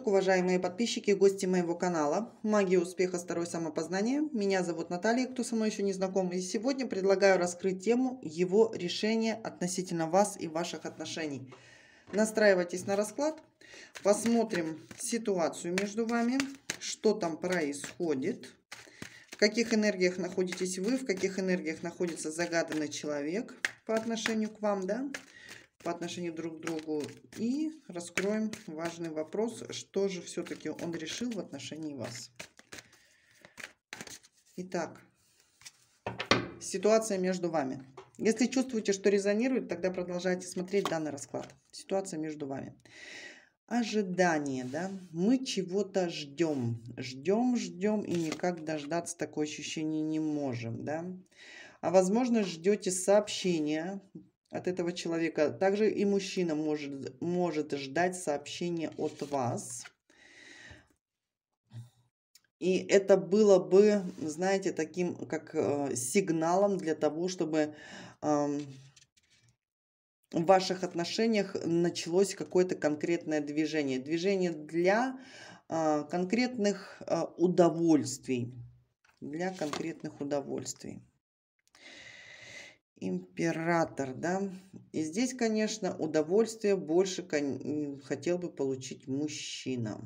суток, уважаемые подписчики и гости моего канала. Магия успеха второе самопознание. Меня зовут Наталья, кто со мной еще не знаком. И сегодня предлагаю раскрыть тему его решения относительно вас и ваших отношений. Настраивайтесь на расклад. Посмотрим ситуацию между вами, что там происходит. В каких энергиях находитесь вы, в каких энергиях находится загаданный человек по отношению к вам, да? Да по отношению друг к другу и раскроем важный вопрос, что же все-таки он решил в отношении вас. Итак, ситуация между вами. Если чувствуете, что резонирует, тогда продолжайте смотреть данный расклад. Ситуация между вами. Ожидание, да? Мы чего-то ждем. Ждем, ждем и никак дождаться такое ощущение не можем, да? А возможно, ждете сообщения от этого человека. Также и мужчина может, может ждать сообщения от вас. И это было бы, знаете, таким как э, сигналом для того, чтобы э, в ваших отношениях началось какое-то конкретное движение. Движение для э, конкретных э, удовольствий. Для конкретных удовольствий император, да. И здесь, конечно, удовольствие больше хотел бы получить мужчина.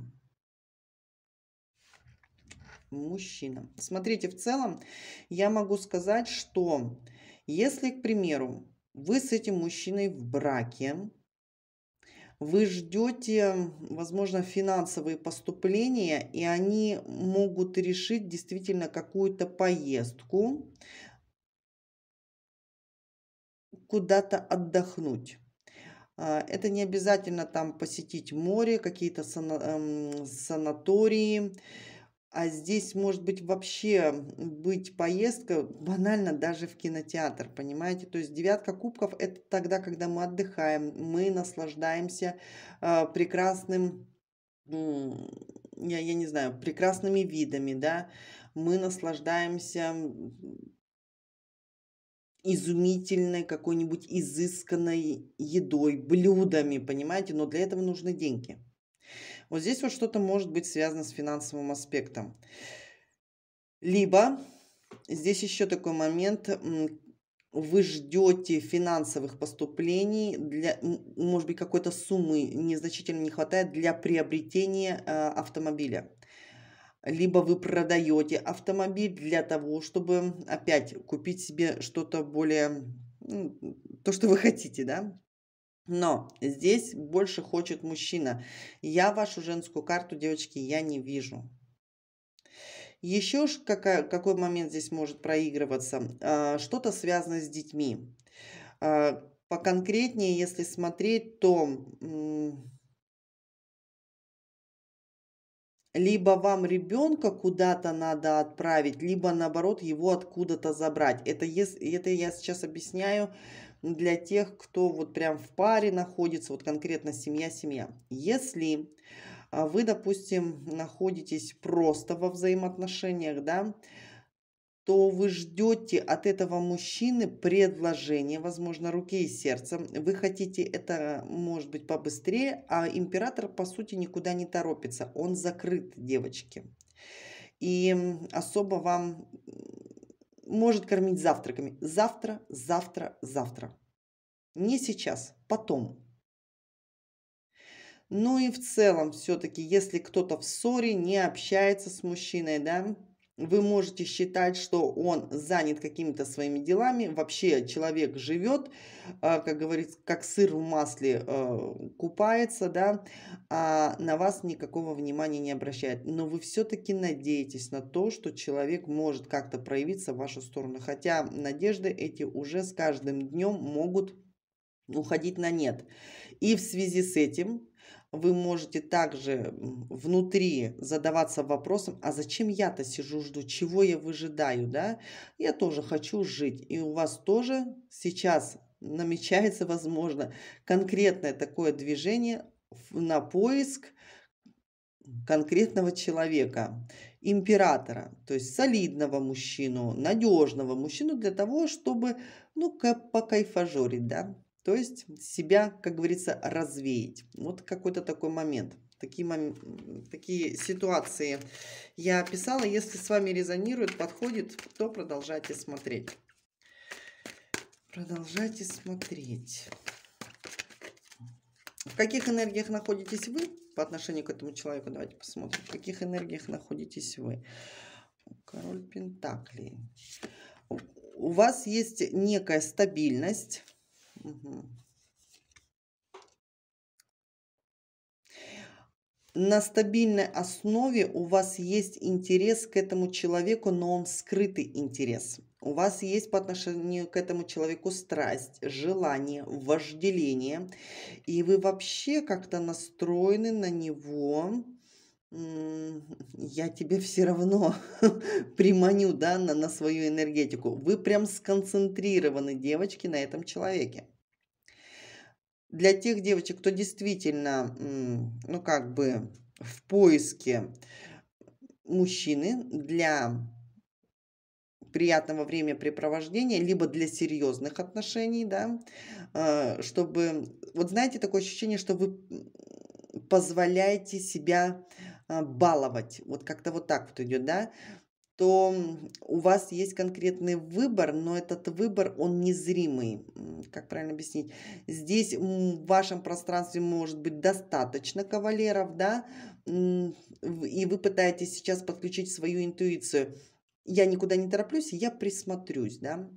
Мужчина. Смотрите, в целом я могу сказать, что если, к примеру, вы с этим мужчиной в браке, вы ждете, возможно, финансовые поступления, и они могут решить действительно какую-то поездку, куда-то отдохнуть. А, это не обязательно там посетить море, какие-то эм, санатории. А здесь может быть вообще быть поездка банально даже в кинотеатр, понимаете? То есть девятка кубков – это тогда, когда мы отдыхаем, мы наслаждаемся э, прекрасным, э, я, я не знаю, прекрасными видами, да? Мы наслаждаемся изумительной какой-нибудь изысканной едой, блюдами, понимаете, но для этого нужны деньги. Вот здесь вот что-то может быть связано с финансовым аспектом. Либо здесь еще такой момент, вы ждете финансовых поступлений, для, может быть, какой-то суммы незначительно не хватает для приобретения э, автомобиля либо вы продаете автомобиль для того, чтобы опять купить себе что-то более, ну, то, что вы хотите, да, но здесь больше хочет мужчина. Я вашу женскую карту, девочки, я не вижу. Еще ж какая, какой момент здесь может проигрываться? А, что-то связано с детьми. А, поконкретнее, если смотреть, то либо вам ребенка куда-то надо отправить, либо наоборот его откуда-то забрать. Это, это я сейчас объясняю для тех, кто вот прям в паре находится, вот конкретно семья-семья. Если а, вы, допустим, находитесь просто во взаимоотношениях, да, то вы ждете от этого мужчины предложение, возможно, руки и сердца. Вы хотите это, может быть, побыстрее, а император, по сути, никуда не торопится. Он закрыт, девочки. И особо вам может кормить завтраками. Завтра, завтра, завтра. Не сейчас, потом. Ну и в целом, все-таки, если кто-то в ссоре, не общается с мужчиной, да, вы можете считать, что он занят какими-то своими делами. Вообще человек живет, а, как говорится, как сыр в масле а, купается, да, а на вас никакого внимания не обращает. Но вы все-таки надеетесь на то, что человек может как-то проявиться в вашу сторону. Хотя надежды эти уже с каждым днем могут уходить на нет. И в связи с этим вы можете также внутри задаваться вопросом, а зачем я-то сижу, жду, чего я выжидаю, да? Я тоже хочу жить. И у вас тоже сейчас намечается, возможно, конкретное такое движение на поиск конкретного человека, императора, то есть солидного мужчину, надежного мужчину для того, чтобы, ну, покайфажорить, да, то есть себя, как говорится, развеять. Вот какой-то такой момент. Такие, мом... такие ситуации я описала. Если с вами резонирует, подходит, то продолжайте смотреть. Продолжайте смотреть. В каких энергиях находитесь вы по отношению к этому человеку? Давайте посмотрим. В каких энергиях находитесь вы? Король Пентаклей. У вас есть некая стабильность на стабильной основе у вас есть интерес к этому человеку, но он скрытый интерес. У вас есть по отношению к этому человеку страсть, желание, вожделение. И вы вообще как-то настроены на него. Я тебе все равно приманю да, на, на свою энергетику. Вы прям сконцентрированы, девочки, на этом человеке для тех девочек, кто действительно, ну как бы в поиске мужчины для приятного времяпрепровождения, либо для серьезных отношений, да, э, чтобы, вот знаете, такое ощущение, что вы позволяете себя э, баловать, вот как-то вот так вот идет, да, то у вас есть конкретный выбор, но этот выбор, он незримый. Как правильно объяснить? Здесь в вашем пространстве может быть достаточно кавалеров, да, и вы пытаетесь сейчас подключить свою интуицию. Я никуда не тороплюсь, я присмотрюсь, да.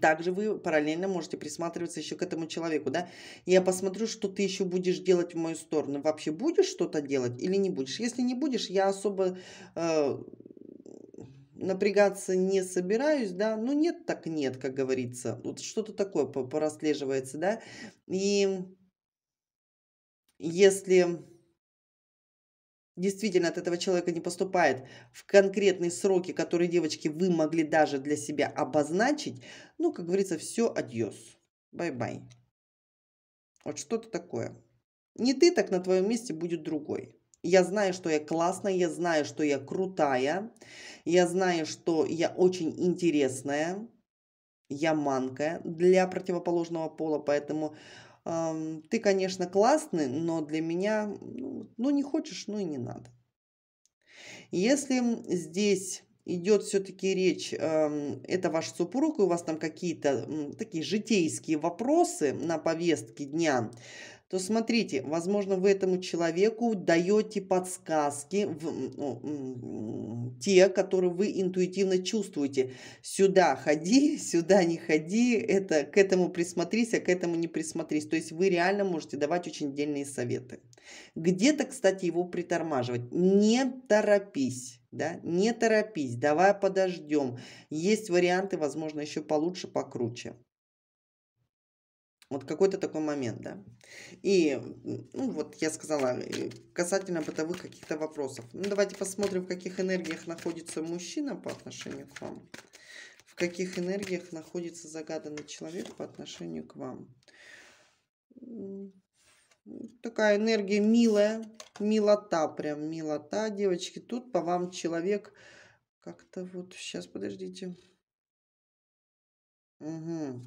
Также вы параллельно можете присматриваться еще к этому человеку, да. Я посмотрю, что ты еще будешь делать в мою сторону. Вообще будешь что-то делать или не будешь? Если не будешь, я особо э, напрягаться не собираюсь, да, ну нет так нет, как говорится. Вот что-то такое прослеживается, да. И если действительно от этого человека не поступает в конкретные сроки, которые, девочки, вы могли даже для себя обозначить, ну, как говорится, все, адьос, бай-бай. Вот что-то такое. Не ты, так на твоем месте будет другой. Я знаю, что я классная, я знаю, что я крутая, я знаю, что я очень интересная, я манкая для противоположного пола, поэтому э, ты, конечно, классный, но для меня, ну, ну не хочешь, ну и не надо. Если здесь идет все-таки речь, э, это ваш супруг, и у вас там какие-то э, такие житейские вопросы на повестке дня, то смотрите, возможно, вы этому человеку даете подсказки, в, ну, те, которые вы интуитивно чувствуете. Сюда ходи, сюда не ходи, это, к этому присмотрись, а к этому не присмотрись. То есть вы реально можете давать очень отдельные советы. Где-то, кстати, его притормаживать. Не торопись. Да? Не торопись, давай подождем. Есть варианты, возможно, еще получше, покруче. Вот какой-то такой момент, да. И, ну, вот я сказала, э, касательно бытовых каких-то вопросов. Ну, давайте посмотрим, в каких энергиях находится мужчина по отношению к вам. В каких энергиях находится загаданный человек по отношению к вам. Такая энергия милая, милота прям, милота, девочки. Тут по вам человек как-то вот, сейчас, подождите. Угу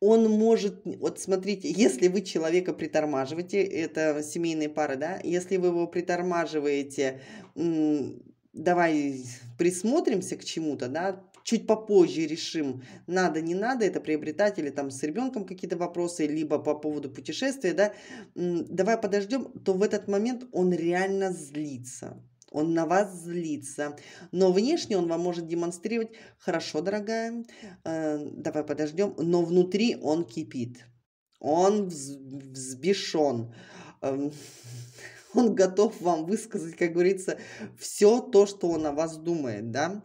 он может, вот смотрите, если вы человека притормаживаете, это семейные пары, да, если вы его притормаживаете, давай присмотримся к чему-то, да, чуть попозже решим, надо, не надо это приобретать, или там с ребенком какие-то вопросы, либо по поводу путешествия, да, давай подождем, то в этот момент он реально злится он на вас злится. Но внешне он вам может демонстрировать, хорошо, дорогая, э, давай подождем, но внутри он кипит. Он взбешен. Э, он готов вам высказать, как говорится, все то, что он о вас думает, да.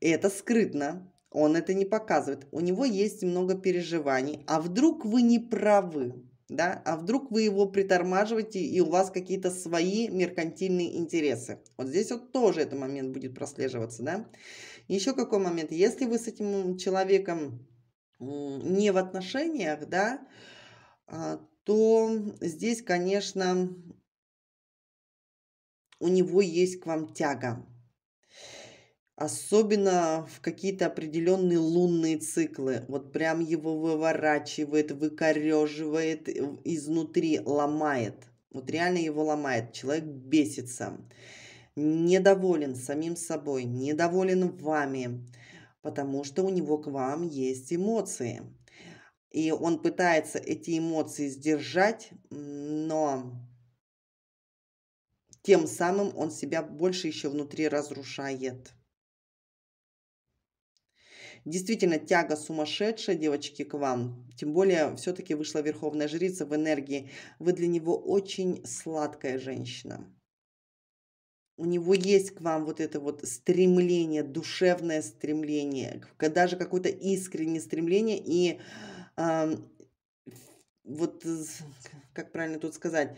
И это скрытно, он это не показывает. У него есть много переживаний. А вдруг вы не правы? да, а вдруг вы его притормаживаете и у вас какие-то свои меркантильные интересы. Вот здесь вот тоже этот момент будет прослеживаться, да. Еще какой момент, если вы с этим человеком не в отношениях, да, а, то здесь, конечно, у него есть к вам тяга. Особенно в какие-то определенные лунные циклы. Вот прям его выворачивает, выкореживает э, изнутри, ломает. Вот реально его ломает. Человек бесится, недоволен самим собой, недоволен вами, потому что у него к вам есть эмоции. И он пытается эти эмоции сдержать, но тем самым он себя больше еще внутри разрушает. Действительно, тяга сумасшедшая, девочки, к вам. Тем более, все-таки вышла Верховная Жрица в энергии. Вы для него очень сладкая женщина. У него есть к вам вот это вот стремление, душевное стремление, даже какое-то искреннее стремление и э, вот, как правильно тут сказать,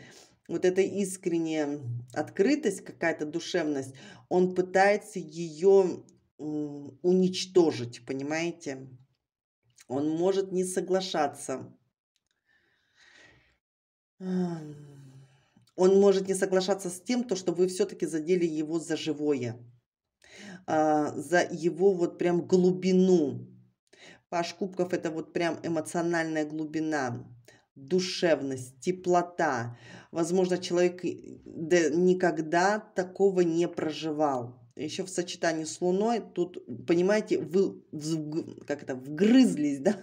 вот эта искренняя открытость, какая-то душевность, он пытается ее уничтожить, понимаете? Он может не соглашаться. Он может не соглашаться с тем, то, что вы все-таки задели его за живое, а, за его вот прям глубину. Паш Кубков – это вот прям эмоциональная глубина, душевность, теплота. Возможно, человек э, никогда такого не проживал еще в сочетании с Луной, тут, понимаете, вы как это, вгрызлись, да,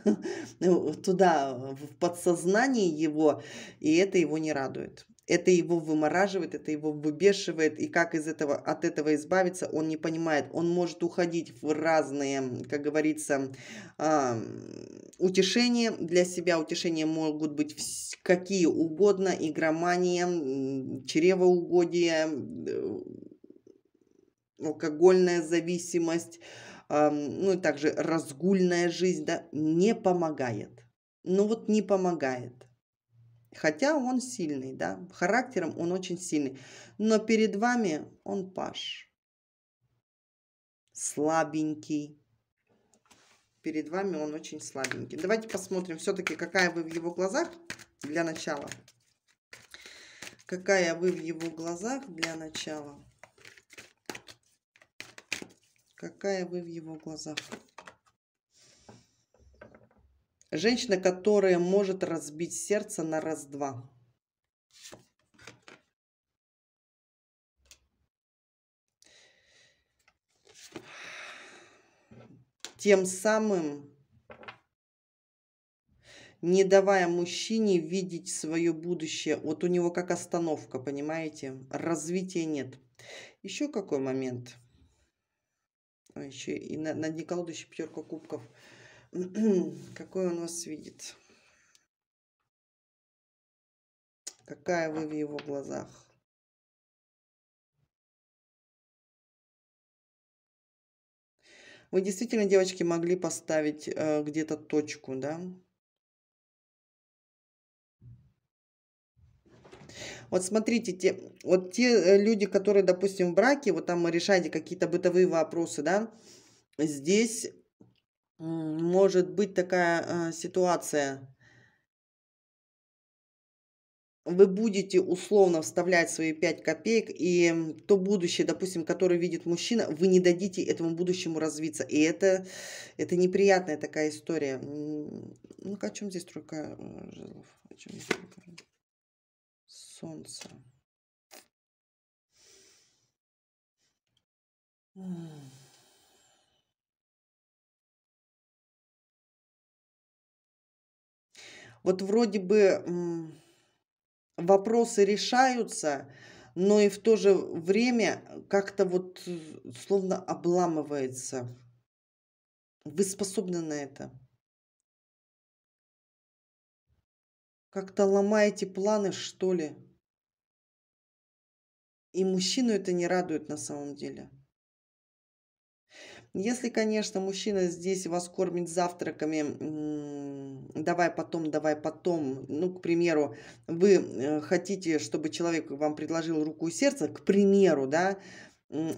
туда, в подсознание его, и это его не радует. Это его вымораживает, это его выбешивает, и как из этого, от этого избавиться, он не понимает. Он может уходить в разные, как говорится, э, утешения для себя. Утешения могут быть какие угодно, игромания, чревоугодие, э, алкогольная зависимость, ну и также разгульная жизнь, да, не помогает. Ну вот не помогает. Хотя он сильный, да, характером он очень сильный. Но перед вами он паш. Слабенький. Перед вами он очень слабенький. Давайте посмотрим все-таки, какая вы в его глазах для начала. Какая вы в его глазах для начала. Какая вы в его глазах? Женщина, которая может разбить сердце на раз-два. Тем самым не давая мужчине видеть свое будущее. Вот у него как остановка, понимаете? Развития нет. Еще какой момент – а, еще и на, на дне еще пятерка кубков. Какой он вас видит? Какая вы в его глазах? Вы действительно, девочки, могли поставить э, где-то точку, да? Вот смотрите, те, вот те э, люди, которые, допустим, в браке, вот там решаете какие-то бытовые вопросы, да, здесь может быть такая э, ситуация. Вы будете условно вставлять свои 5 копеек, и то будущее, допустим, которое видит мужчина, вы не дадите этому будущему развиться. И это, это неприятная такая история. Ну, о чем здесь тройка э, жезлов? О чем здесь тройка? солнца. Вот вроде бы вопросы решаются, но и в то же время как-то вот э, словно обламывается. Вы способны на это? Как-то ломаете планы, что ли? И мужчину это не радует на самом деле. Если, конечно, мужчина здесь вас кормит завтраками, давай потом, давай потом, ну, к примеру, вы э, хотите, чтобы человек вам предложил руку и сердце, к примеру, да,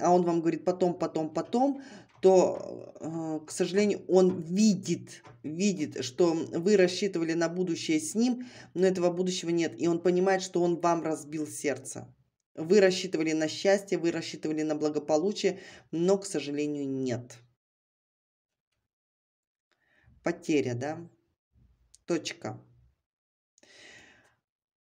а он вам говорит потом, потом, потом, то, э, к сожалению, он видит, видит, что вы рассчитывали на будущее с ним, но этого будущего нет, и он понимает, что он вам разбил сердце. Вы рассчитывали на счастье, вы рассчитывали на благополучие, но, к сожалению, нет. Потеря, да? Точка.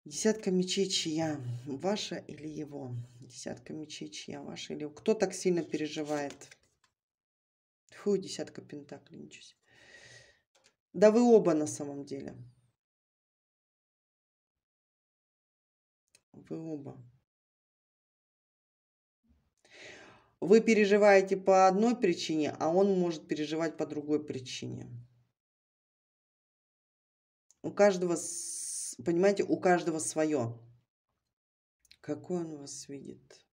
Десятка мечей чья? Ваша или его? Десятка мечей чья? Ваша или его? Кто так сильно переживает? Фу, десятка пентаклей, ничего себе. Да вы оба на самом деле. Вы оба. вы переживаете по одной причине, а он может переживать по другой причине. У каждого, понимаете, у каждого свое. Какой он вас видит?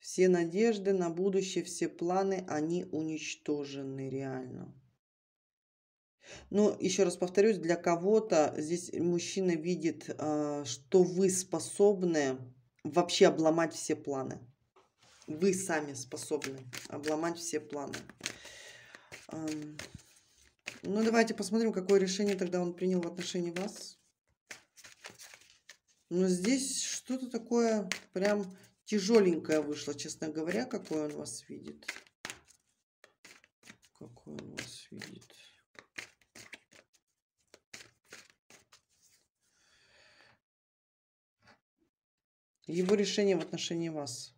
Все надежды на будущее, все планы, они уничтожены реально. Но еще раз повторюсь, для кого-то здесь мужчина видит, э, что вы способны вообще обломать все планы. Вы сами способны обломать все планы. Ну, давайте посмотрим, какое решение тогда он принял в отношении вас. Но ну, здесь что-то такое прям тяжеленькое вышло, честно говоря, какое он вас видит. Какое он вас видит. Его решение в отношении вас.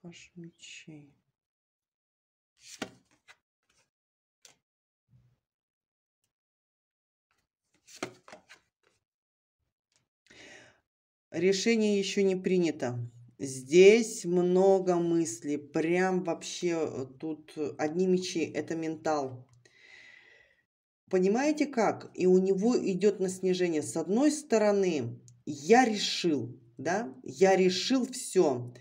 Паш мечей. Решение еще не принято. Здесь много мыслей. Прям вообще э, тут одни мечи. Это ментал. Понимаете как? И у него идет на снижение. С одной стороны, я решил, да, я решил все.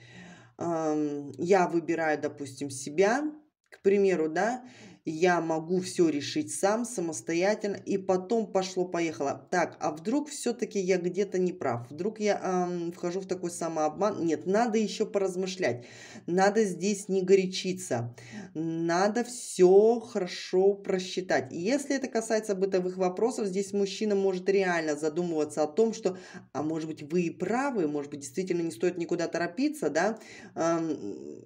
Я выбираю, допустим, себя, к примеру, да, я могу все решить сам, самостоятельно, и потом пошло-поехало. Так, а вдруг все-таки я где-то не прав, вдруг я эм, вхожу в такой самообман. Нет, надо еще поразмышлять, надо здесь не горячиться, надо все хорошо просчитать. Если это касается бытовых вопросов, здесь мужчина может реально задумываться о том, что, а может быть вы и правы, может быть действительно не стоит никуда торопиться, да, эм,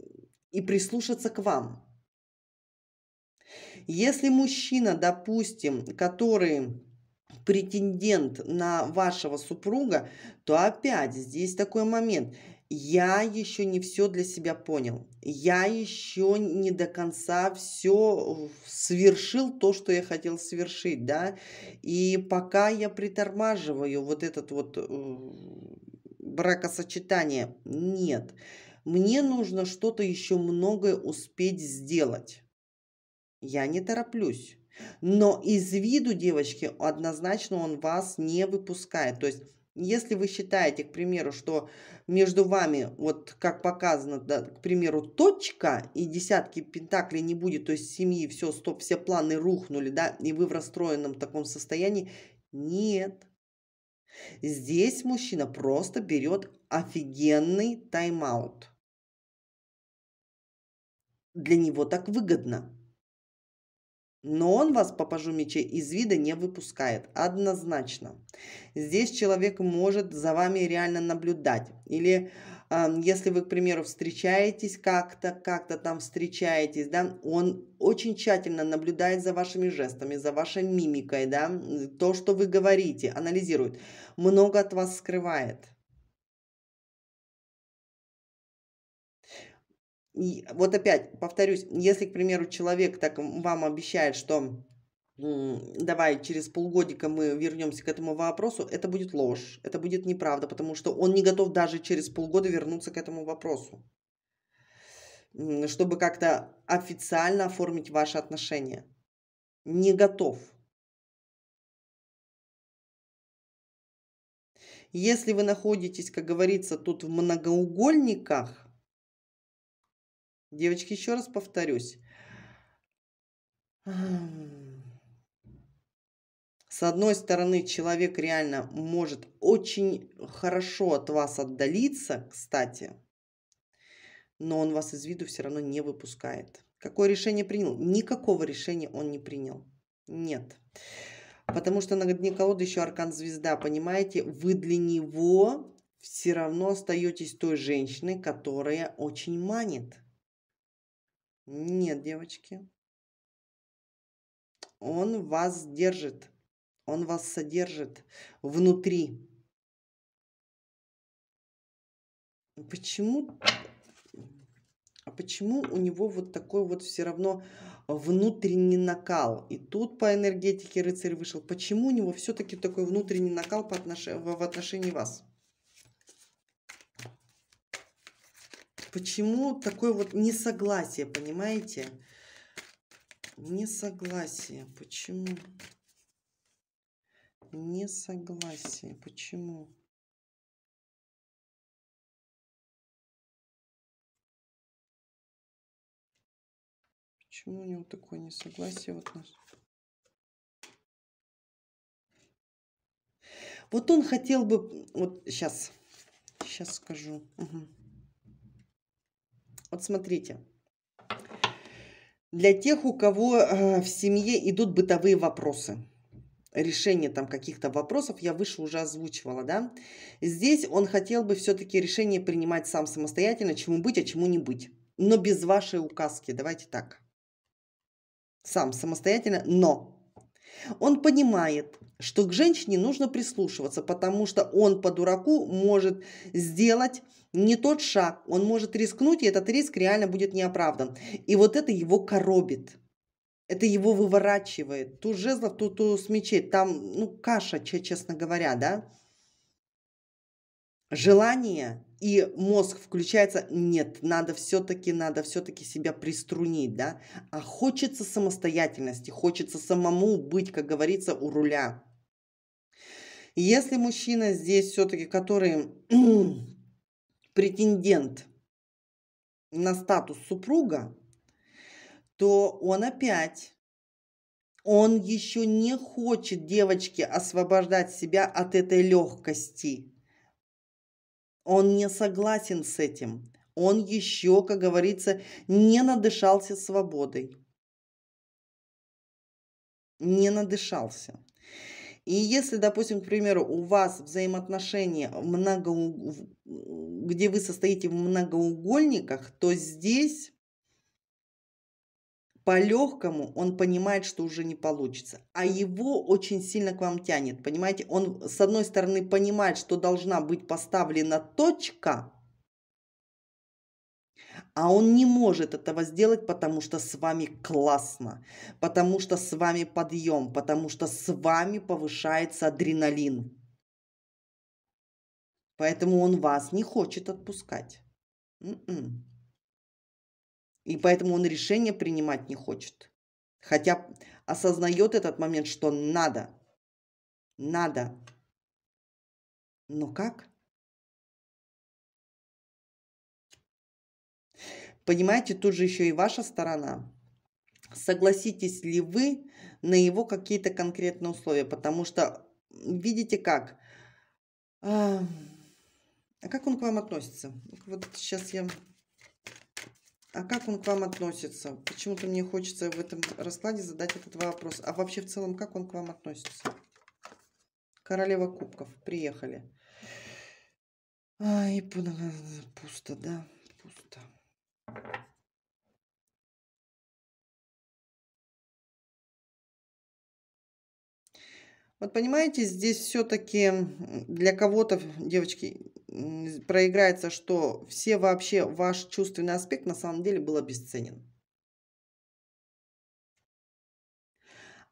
и прислушаться к вам. Если мужчина, допустим, который претендент на вашего супруга, то опять здесь такой момент. Я еще не все для себя понял. Я еще не до конца все свершил то, что я хотел свершить, да. И пока я притормаживаю вот этот вот э, бракосочетание, нет. Мне нужно что-то еще многое успеть сделать. Я не тороплюсь. Но из виду, девочки, однозначно он вас не выпускает. То есть, если вы считаете, к примеру, что между вами, вот как показано, да, к примеру, точка и десятки пентаклей не будет, то есть семьи, все, стоп, все планы рухнули, да, и вы в расстроенном таком состоянии, нет. Здесь мужчина просто берет офигенный тайм-аут. Для него так выгодно. Но он вас, попажу мечей, из вида не выпускает. Однозначно. Здесь человек может за вами реально наблюдать. Или э, если вы, к примеру, встречаетесь как-то, как-то там встречаетесь, да, он очень тщательно наблюдает за вашими жестами, за вашей мимикой, да, то, что вы говорите, анализирует. Много от вас скрывает. И вот опять повторюсь, если, к примеру, человек так вам обещает, что давай через полгодика мы вернемся к этому вопросу, это будет ложь, это будет неправда, потому что он не готов даже через полгода вернуться к этому вопросу, чтобы как-то официально оформить ваши отношения. Не готов. Если вы находитесь, как говорится, тут в многоугольниках, Девочки, еще раз повторюсь. С одной стороны, человек реально может очень хорошо от вас отдалиться, кстати, но он вас из виду все равно не выпускает. Какое решение принял? Никакого решения он не принял. Нет. Потому что на дне колоды еще аркан звезда, понимаете? Вы для него все равно остаетесь той женщиной, которая очень манит. Нет, девочки. Он вас держит. Он вас содержит внутри. Почему? А почему у него вот такой вот все равно внутренний накал? И тут по энергетике рыцарь вышел. Почему у него все-таки такой внутренний накал по отнош... в отношении вас? Почему такое вот несогласие, понимаете? Несогласие. Почему? Несогласие. Почему? Почему у него такое несогласие в нас? Вот он хотел бы... Вот сейчас, сейчас скажу. Угу. Вот смотрите. Для тех, у кого э, в семье идут бытовые вопросы, решение там каких-то вопросов, я выше уже озвучивала, да, здесь он хотел бы все-таки решение принимать сам самостоятельно, чему быть, а чему не быть. Но без вашей указки, давайте так. Сам самостоятельно, но он понимает, что к женщине нужно прислушиваться, потому что он по дураку может сделать не тот шаг, он может рискнуть, и этот риск реально будет неоправдан. И вот это его коробит. Это его выворачивает. Ту жезлов, ту, ту с мечей. Там, ну, каша, честно говоря, да? желание и мозг включается, нет, надо все-таки, надо все-таки себя приструнить, да, а хочется самостоятельности, хочется самому быть, как говорится, у руля. если мужчина здесь все-таки, который претендент на статус супруга, то он опять он еще не хочет девочки освобождать себя от этой легкости. Он не согласен с этим. Он еще, как говорится, не надышался свободой. Не надышался. И если, допустим, к примеру, у вас взаимоотношения, много, где вы состоите в многоугольниках, то здесь по-легкому он понимает, что уже не получится. А его очень сильно к вам тянет, понимаете? Он, с одной стороны, понимает, что должна быть поставлена точка, а он не может этого сделать, потому что с вами классно, потому что с вами подъем, потому что с вами повышается адреналин. Поэтому он вас не хочет отпускать. Mm-mm. М-м. И поэтому он решение принимать не хочет. Хотя осознает этот момент, что надо. Надо. Но как? Понимаете, тут же еще и ваша сторона. Согласитесь ли вы на его какие-то конкретные условия? Потому что, видите как, а, а как он к вам относится? Вот сейчас я а как он к вам относится? Почему-то мне хочется в этом раскладе задать этот вопрос. А вообще в целом, как он к вам относится? Королева кубков. Приехали. Ай, пусто, да? Пусто. Вот понимаете, здесь все-таки для кого-то, девочки, проиграется, что все вообще ваш чувственный аспект на самом деле был обесценен.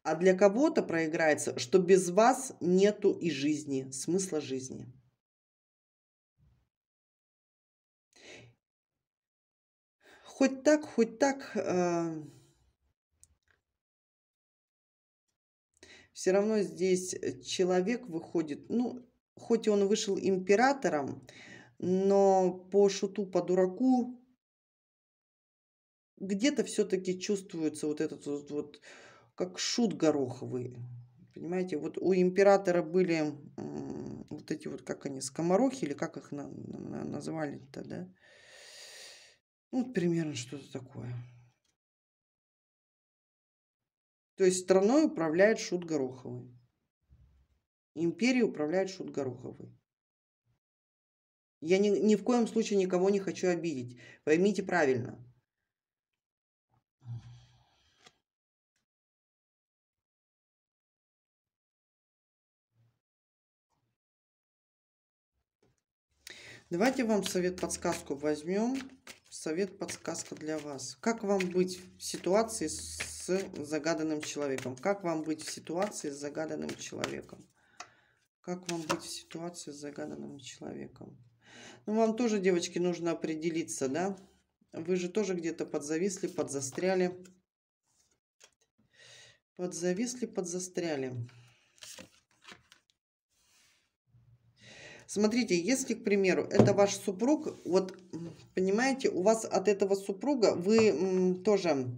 А для кого-то проиграется, что без вас нету и жизни, смысла жизни. Хоть так, хоть так, э, все равно здесь э, человек выходит, ну, хоть он вышел императором, но по шуту, по дураку где-то все-таки чувствуется вот этот вот, вот как шут гороховый. Понимаете, вот у императора были вот эти вот, как они, скоморохи, или как их на, на, называли-то, да? Ну, вот примерно что-то такое. То есть страной управляет шут гороховый. Империей управляет Шут Гороховый. Я ни, ни в коем случае никого не хочу обидеть. Поймите правильно. Давайте вам совет-подсказку возьмем. Совет-подсказка для вас. Как вам быть в ситуации с загаданным человеком? Как вам быть в ситуации с загаданным человеком? Как вам быть в ситуации с загаданным человеком? Ну, вам тоже, девочки, нужно определиться, да? Вы же тоже где-то подзависли, подзастряли. Подзависли, подзастряли. Смотрите, если, к примеру, это ваш супруг, вот, понимаете, у вас от этого супруга, вы м, тоже,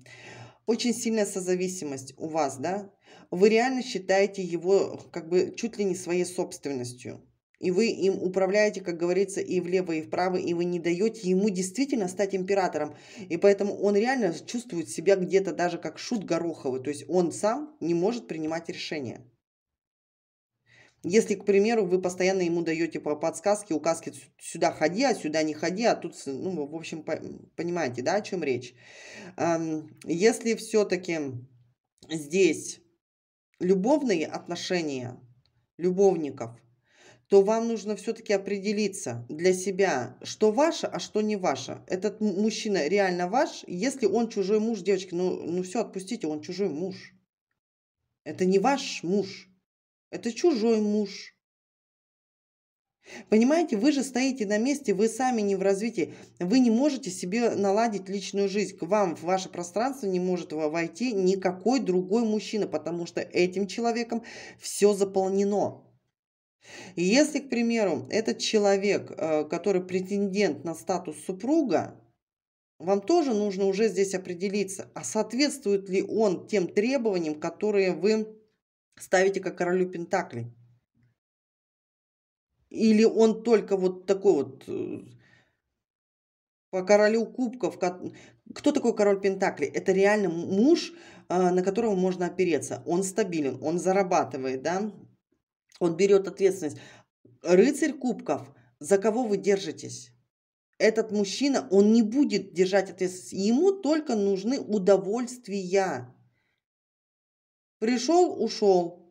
очень сильная созависимость у вас, да, вы реально считаете его как бы чуть ли не своей собственностью. И вы им управляете, как говорится, и влево, и вправо, и вы не даете ему действительно стать императором. И поэтому он реально чувствует себя где-то даже как шут Гороховый. То есть он сам не может принимать решения. Если, к примеру, вы постоянно ему даете подсказки, указки сюда ходи, а сюда не ходи, а тут, ну, в общем, понимаете, да, о чем речь. Если все-таки здесь любовные отношения любовников, то вам нужно все-таки определиться для себя, что ваше, а что не ваше. Этот мужчина реально ваш, если он чужой муж, девочки, ну, ну все, отпустите, он чужой муж. Это не ваш муж, это чужой муж. Понимаете, вы же стоите на месте, вы сами не в развитии, вы не можете себе наладить личную жизнь, к вам в ваше пространство не может войти никакой другой мужчина, потому что этим человеком все заполнено. И если, к примеру, этот человек, э, который претендент на статус супруга, вам тоже нужно уже здесь определиться, а соответствует ли он тем требованиям, которые вы ставите как королю Пентаклей. Или он только вот такой вот э, по королю кубков. Кто такой король Пентакли? Это реально муж, а, на которого можно опереться. Он стабилен, он зарабатывает, да? Он берет ответственность. Рыцарь кубков, за кого вы держитесь? Этот мужчина, он не будет держать ответственность. Ему только нужны удовольствия. Пришел, ушел.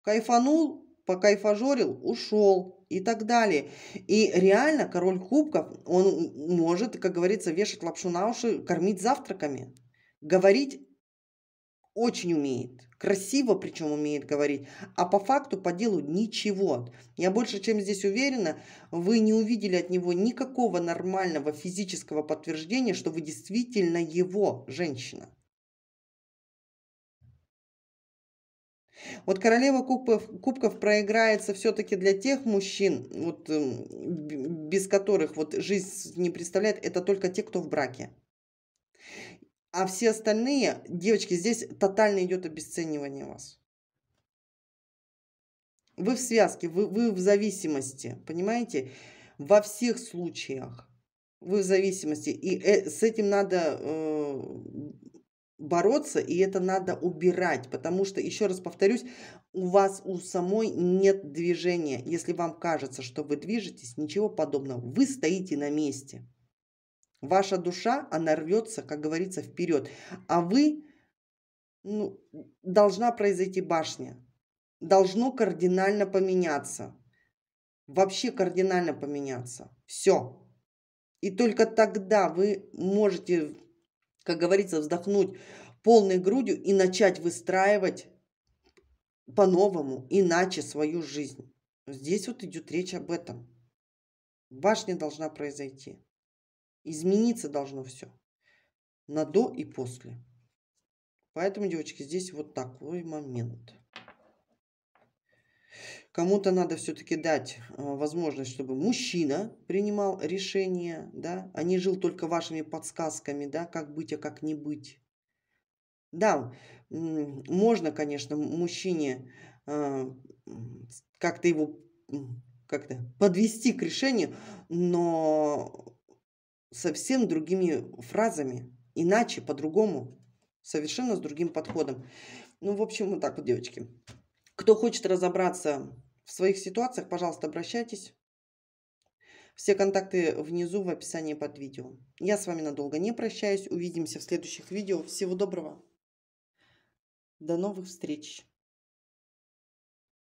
Кайфанул, покайфажорил, ушел и так далее. И реально король кубков, он может, как говорится, вешать лапшу на уши, кормить завтраками. Говорить очень умеет. Красиво причем умеет говорить. А по факту, по делу ничего. Я больше чем здесь уверена, вы не увидели от него никакого нормального физического подтверждения, что вы действительно его женщина. Вот королева кубков, кубков проиграется все-таки для тех мужчин, вот, эм, без которых вот жизнь не представляет, это только те, кто в браке. А все остальные, девочки, здесь тотально идет обесценивание вас. Вы в связке, вы, вы в зависимости, понимаете? Во всех случаях вы в зависимости. И э, с этим надо э, бороться, и это надо убирать, потому что, еще раз повторюсь, у вас у самой нет движения. Если вам кажется, что вы движетесь, ничего подобного. Вы стоите на месте. Ваша душа, она рвется, как говорится, вперед. А вы, ну, должна произойти башня. Должно кардинально поменяться. Вообще кардинально поменяться. Все. И только тогда вы можете как говорится, вздохнуть полной грудью и начать выстраивать по-новому, иначе свою жизнь. Здесь вот идет речь об этом. Башня должна произойти. Измениться должно все. На до и после. Поэтому, девочки, здесь вот такой момент. Кому-то надо все-таки дать э, возможность, чтобы мужчина принимал решение, да, а не жил только вашими подсказками, да, как быть, а как не быть. Да, можно, конечно, мужчине э, как-то его как-то подвести к решению, но совсем другими фразами, иначе, по-другому, совершенно с другим подходом. Ну, в общем, вот так вот, девочки. Кто хочет разобраться в своих ситуациях, пожалуйста, обращайтесь. Все контакты внизу в описании под видео. Я с вами надолго не прощаюсь. Увидимся в следующих видео. Всего доброго. До новых встреч.